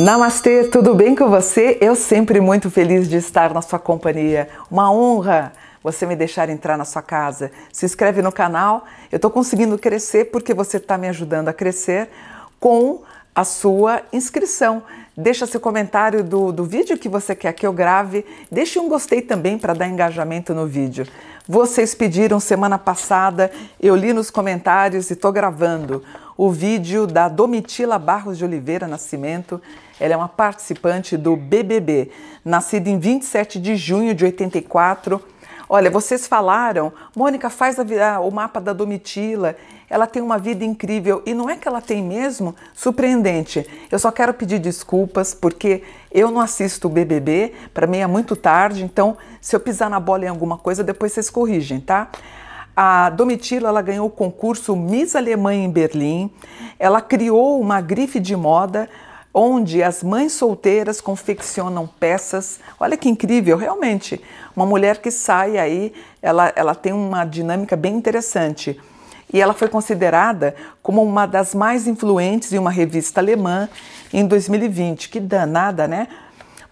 Namastê, tudo bem com você? Eu sempre muito feliz de estar na sua companhia. Uma honra você me deixar entrar na sua casa. Se inscreve no canal. Eu estou conseguindo crescer porque você está me ajudando a crescer com a sua inscrição. Deixa seu comentário do, do vídeo que você quer que eu grave. Deixe um gostei também para dar engajamento no vídeo. Vocês pediram semana passada, eu li nos comentários e estou gravando o vídeo da Domitila Barros de Oliveira Nascimento. Ela é uma participante do BBB, nascida em 27 de junho de 84. Olha, vocês falaram, Mônica faz a, o mapa da Domitila, ela tem uma vida incrível e não é que ela tem mesmo? Surpreendente. Eu só quero pedir desculpas porque eu não assisto o BBB, para mim é muito tarde, então se eu pisar na bola em alguma coisa, depois vocês corrigem, tá? A Domitila ela ganhou o concurso Miss Alemanha em Berlim. Ela criou uma grife de moda onde as mães solteiras confeccionam peças. Olha que incrível, realmente. Uma mulher que sai aí, ela, ela tem uma dinâmica bem interessante. E ela foi considerada como uma das mais influentes em uma revista alemã em 2020. Que danada, né?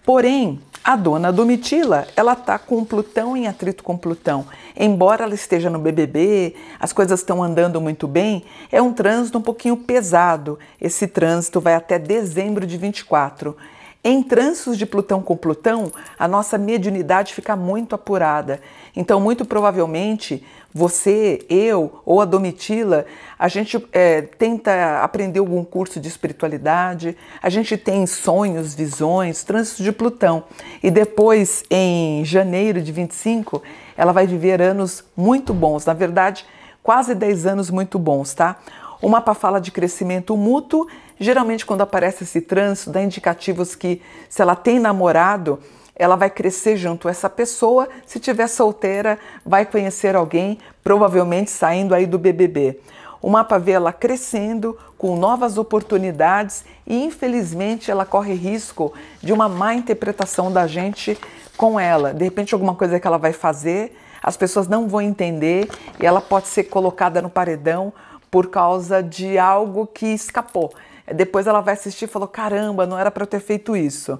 Porém, a dona Domitila, ela tá com Plutão em atrito com Plutão. Embora ela esteja no BBB, as coisas estão andando muito bem, é um trânsito um pouquinho pesado. Esse trânsito vai até dezembro de 24. Em trânsitos de Plutão com Plutão, a nossa mediunidade fica muito apurada. Então, muito provavelmente, você, eu ou a Domitila, a gente é, tenta aprender algum curso de espiritualidade, a gente tem sonhos, visões, trânsitos de Plutão. E depois, em janeiro de 25, ela vai viver anos muito bons. Na verdade, quase 10 anos muito bons, tá? O mapa fala de crescimento mútuo. Geralmente, quando aparece esse trânsito, dá indicativos que, se ela tem namorado, ela vai crescer junto a essa pessoa. Se tiver solteira, vai conhecer alguém, provavelmente saindo aí do BBB. O mapa vê ela crescendo, com novas oportunidades e, infelizmente, ela corre risco de uma má interpretação da gente com ela. De repente, alguma coisa que ela vai fazer, as pessoas não vão entender e ela pode ser colocada no paredão por causa de algo que escapou. Depois ela vai assistir e falou: caramba, não era para eu ter feito isso.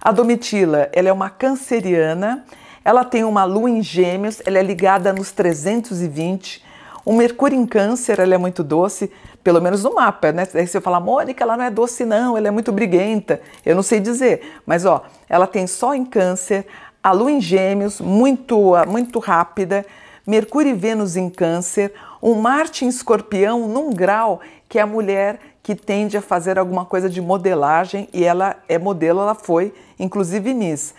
A Domitila, ela é uma canceriana, ela tem uma lua em gêmeos, ela é ligada nos 320. O Mercúrio em Câncer, ela é muito doce, pelo menos no mapa, né? Aí você fala, Mônica, ela não é doce, não, ela é muito briguenta. Eu não sei dizer, mas ó, ela tem Sol em Câncer, a Lua em Gêmeos, muito, muito rápida, Mercúrio e Vênus em Câncer, um Marte em Escorpião num grau que é a mulher que tende a fazer alguma coisa de modelagem e ela é modelo, ela foi inclusive Miss.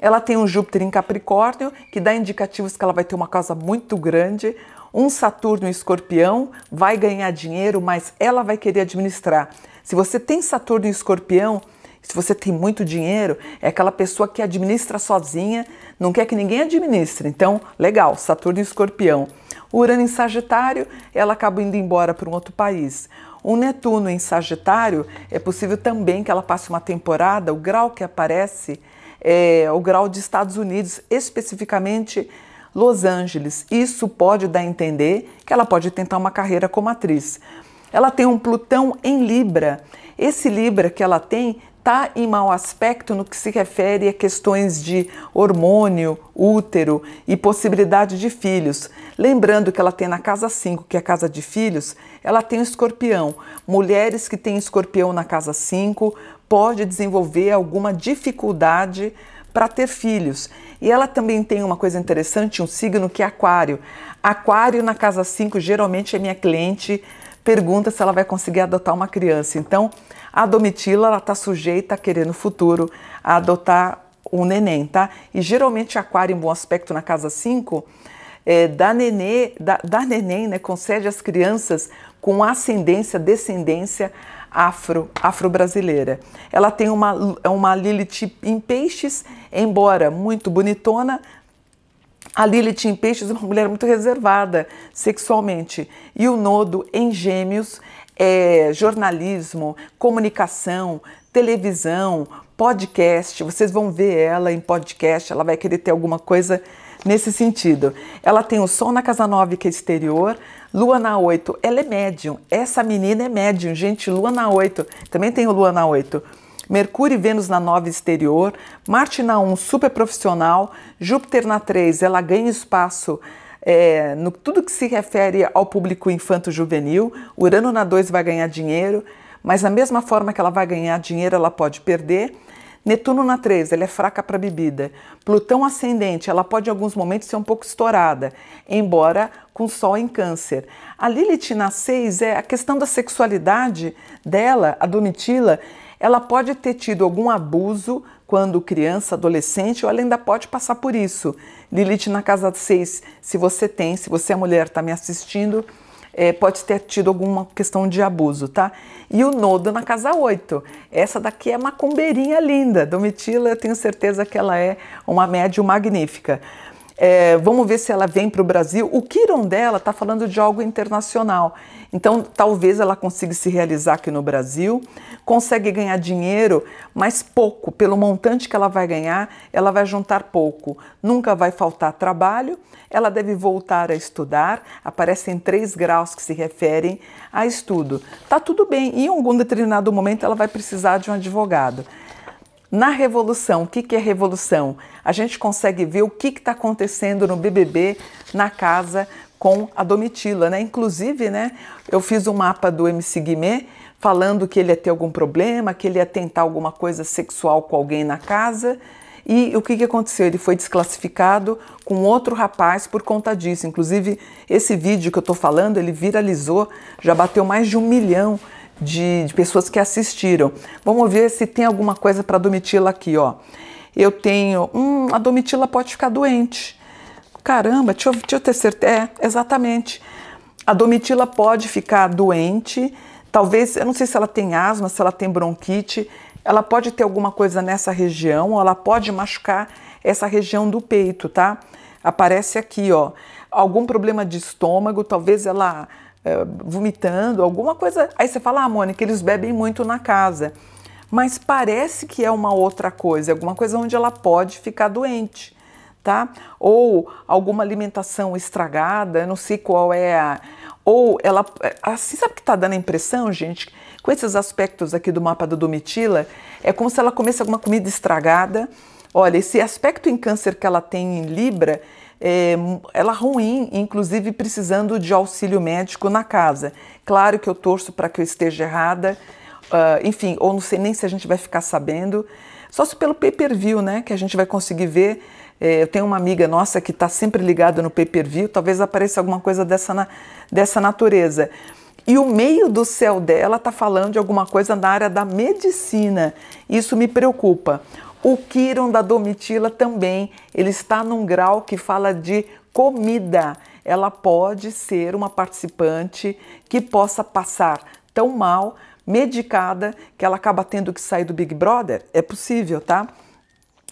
Ela tem um Júpiter em Capricórnio, que dá indicativos que ela vai ter uma casa muito grande, um Saturno em Escorpião, vai ganhar dinheiro, mas ela vai querer administrar. Se você tem Saturno em Escorpião, se você tem muito dinheiro, é aquela pessoa que administra sozinha, não quer que ninguém administre. Então, legal, Saturno em Escorpião. O Urano em Sagitário, ela acaba indo embora para um outro país. O Netuno em Sagitário, é possível também que ela passe uma temporada, o grau que aparece é o grau de Estados Unidos, especificamente Los Angeles. Isso pode dar a entender que ela pode tentar uma carreira como atriz. Ela tem um Plutão em Libra. Esse Libra que ela tem tá em mau aspecto no que se refere a questões de hormônio, útero e possibilidade de filhos. Lembrando que ela tem na casa 5, que é a casa de filhos, ela tem o escorpião. Mulheres que têm escorpião na casa 5 pode desenvolver alguma dificuldade para ter filhos. E ela também tem uma coisa interessante, um signo que é aquário. Aquário na casa 5 geralmente é minha cliente pergunta se ela vai conseguir adotar uma criança. Então, a Domitila está sujeita a querer no futuro a adotar um neném, tá? E geralmente aquário em bom aspecto na casa 5 é, dá, nenê, dá, dá neném, né, concede as crianças com ascendência, descendência afro, afro-brasileira. Ela tem uma, é uma Lilith em peixes, embora muito bonitona, a Lilith em peixes é uma mulher muito reservada sexualmente. E o nodo em gêmeos é, jornalismo, comunicação, televisão, podcast. Vocês vão ver ela em podcast, ela vai querer ter alguma coisa nesse sentido. Ela tem o Sol na Casa 9, que é exterior, Lua na 8, ela é médium. Essa menina é médium, gente. Lua na 8, também tem o Lua na 8. Mercúrio e Vênus na 9 exterior, Marte na 1 super profissional, Júpiter na 3, ela ganha espaço é, no tudo que se refere ao público infanto-juvenil, Urano na 2 vai ganhar dinheiro, mas da mesma forma que ela vai ganhar dinheiro, ela pode perder. Netuno na 3, ela é fraca para bebida. Plutão ascendente, ela pode em alguns momentos ser um pouco estourada, embora com Sol em Câncer. A Lilith na 6 é a questão da sexualidade dela, a Domitila, ela pode ter tido algum abuso quando criança, adolescente, ou ela ainda pode passar por isso. Lilith na casa 6, se você tem, se você é mulher, está me assistindo, é, pode ter tido alguma questão de abuso, tá? E o nodo na casa 8. Essa daqui é macumbeirinha linda. Domitila, eu tenho certeza que ela é uma médium magnífica. É, vamos ver se ela vem para o Brasil. O Kiron dela está falando de algo internacional. Então, talvez ela consiga se realizar aqui no Brasil, consegue ganhar dinheiro, mas pouco. Pelo montante que ela vai ganhar, ela vai juntar pouco. Nunca vai faltar trabalho, ela deve voltar a estudar. Aparecem três graus que se referem a estudo. está tudo bem, e em algum determinado momento ela vai precisar de um advogado. Na revolução, o que, é revolução? A gente consegue ver o que está acontecendo no BBB na casa com a Domitila, né? Inclusive, né, eu fiz um mapa do MC Guimê falando que ele ia ter algum problema, que ele ia tentar alguma coisa sexual com alguém na casa. E o que, que aconteceu? Ele foi desclassificado com outro rapaz por conta disso. Inclusive, esse vídeo que eu estou falando, ele viralizou, já bateu mais de um milhão de, de pessoas que assistiram. Vamos ver se tem alguma coisa para Domitila aqui, ó. Eu tenho, hum, a Domitila pode ficar doente. Caramba, deixa eu, deixa eu ter certeza. É, exatamente. A Domitila pode ficar doente. Talvez, eu não sei se ela tem asma, se ela tem bronquite. Ela pode ter alguma coisa nessa região, ou ela pode machucar essa região do peito, tá? Aparece aqui, ó. Algum problema de estômago, talvez ela é, vomitando, alguma coisa. Aí você fala, ah, Mônica, eles bebem muito na casa. Mas parece que é uma outra coisa, é alguma coisa onde ela pode ficar doente, tá? Ou alguma alimentação estragada, não sei qual é a. Ou ela. É, assim, sabe que está dando a impressão, gente? Com esses aspectos aqui do mapa do Domitila, é como se ela comesse alguma comida estragada. Olha, esse aspecto em câncer que ela tem em Libra é, ela ruim, inclusive precisando de auxílio médico na casa. Claro que eu torço para que eu esteja errada, uh, enfim, ou não sei nem se a gente vai ficar sabendo. Só se pelo pay-per-view, né, que a gente vai conseguir ver. É, eu tenho uma amiga nossa que está sempre ligada no pay-per-view, talvez apareça alguma coisa dessa, na, dessa natureza. E o meio do céu dela está falando de alguma coisa na área da medicina. Isso me preocupa. O Kiron da Domitila também, ele está num grau que fala de comida. Ela pode ser uma participante que possa passar tão mal, medicada, que ela acaba tendo que sair do Big Brother? É possível, tá?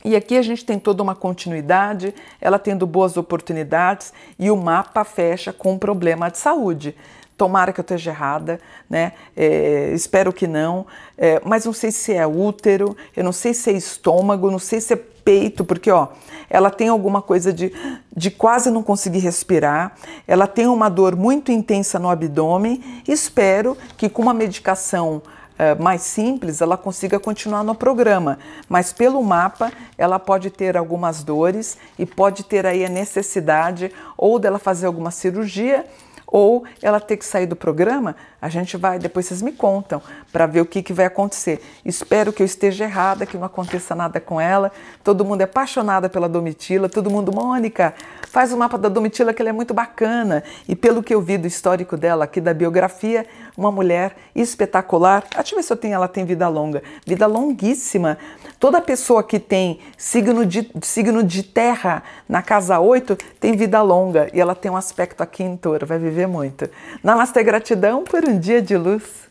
E aqui a gente tem toda uma continuidade, ela tendo boas oportunidades e o mapa fecha com um problema de saúde tomara que eu esteja errada, né? É, espero que não, é, mas não sei se é útero, eu não sei se é estômago, não sei se é peito, porque ó, ela tem alguma coisa de, de quase não conseguir respirar, ela tem uma dor muito intensa no abdômen. Espero que com uma medicação uh, mais simples ela consiga continuar no programa, mas pelo mapa ela pode ter algumas dores e pode ter aí a necessidade ou dela fazer alguma cirurgia ou ela ter que sair do programa, a gente vai, depois vocês me contam para ver o que, que vai acontecer. Espero que eu esteja errada, que não aconteça nada com ela. Todo mundo é apaixonada pela Domitila, todo mundo, Mônica, faz o mapa da Domitila que ela é muito bacana. E pelo que eu vi do histórico dela aqui da biografia, uma mulher espetacular. Deixa eu ver se eu tenho, ela tem vida longa. Vida longuíssima. Toda pessoa que tem signo de, signo de terra na casa 8 tem vida longa e ela tem um aspecto aqui em touro, vai viver vê muito. Namastê, gratidão por um dia de luz.